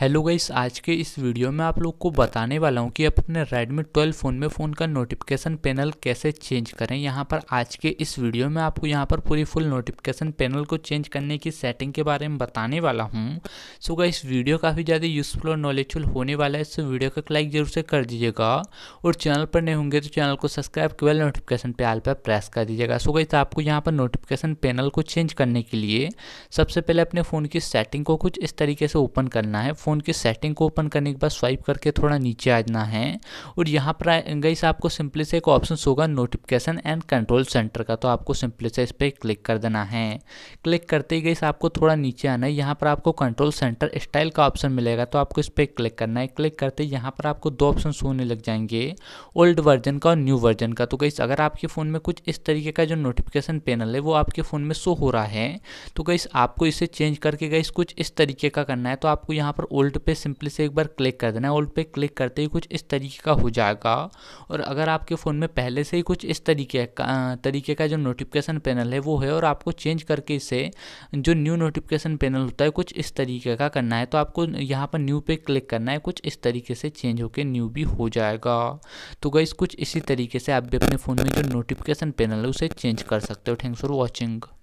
hello guys आज के इस वीडियो में आप लोग को बताने वाला हूँ कि आप अपने Redmi 12 फ़ोन में फ़ोन का नोटिफिकेशन पैनल कैसे चेंज करें यहाँ पर आज के इस वीडियो में आपको यहाँ पर पूरी फुल नोटिफिकेशन पैनल को चेंज करने की सेटिंग के बारे में बताने वाला हूँ सो गाइस वीडियो काफ़ी ज़्यादा यूज़फुल और नॉलेजफुल होने वाला है इससे वीडियो का लाइक जरूर से कर दीजिएगा और चैनल पर नहीं होंगे तो चैनल को सब्सक्राइब केवल नोटिफिकेशन पे आल पर प्रेस कर दीजिएगा सो गाइस आपको यहाँ पर नोटिफिकेशन पैनल को चेंज करने के लिए सबसे पहले अपने फ़ोन की सेटिंग को कुछ इस तरीके से ओपन करना है फ़ोन के सेटिंग को ओपन करने के बाद स्वाइप करके थोड़ा नीचे आ जाना है और यहाँ पर गई आपको सिंपली से एक ऑप्शन होगा नोटिफिकेशन एंड कंट्रोल सेंटर का तो आपको सिंपली से इस पर क्लिक कर देना है क्लिक करते ही गई आपको थोड़ा नीचे आना है यहाँ पर आपको कंट्रोल सेंटर स्टाइल का ऑप्शन मिलेगा तो आपको इस पर क्लिक करना है क्लिक करते ही यहाँ पर आपको दो ऑप्शन होने लग जाएंगे ओल्ड वर्जन का और न्यू वर्जन का तो गई अगर आपके फ़ोन में कुछ इस तरीके का जो नोटिफिकेशन पैनल है वो आपके फ़ोन में शो हो रहा है तो गई आपको इसे चेंज करके गई कुछ इस तरीके का करना है तो आपको यहाँ पर ओल्ड पे सिंपली से एक बार क्लिक कर देना है ओल्ड पे क्लिक करते ही कुछ इस तरीके का हो जाएगा और अगर आपके फ़ोन में पहले से ही कुछ इस तरीके का तरीके का जो नोटिफिकेशन पैनल है वो है और आपको चेंज करके इसे जो न्यू नोटिफिकेशन पैनल होता है कुछ इस तरीके का करना है तो आपको यहाँ पर न्यू पे क्लिक करना है कुछ इस तरीके से चेंज होकर न्यू भी हो जाएगा तो गई कुछ इसी तरीके से आप भी अपने फ़ोन में जो नोटिफिकेशन पैनल है उसे चेंज कर सकते हो थैंक्स फॉर वॉचिंग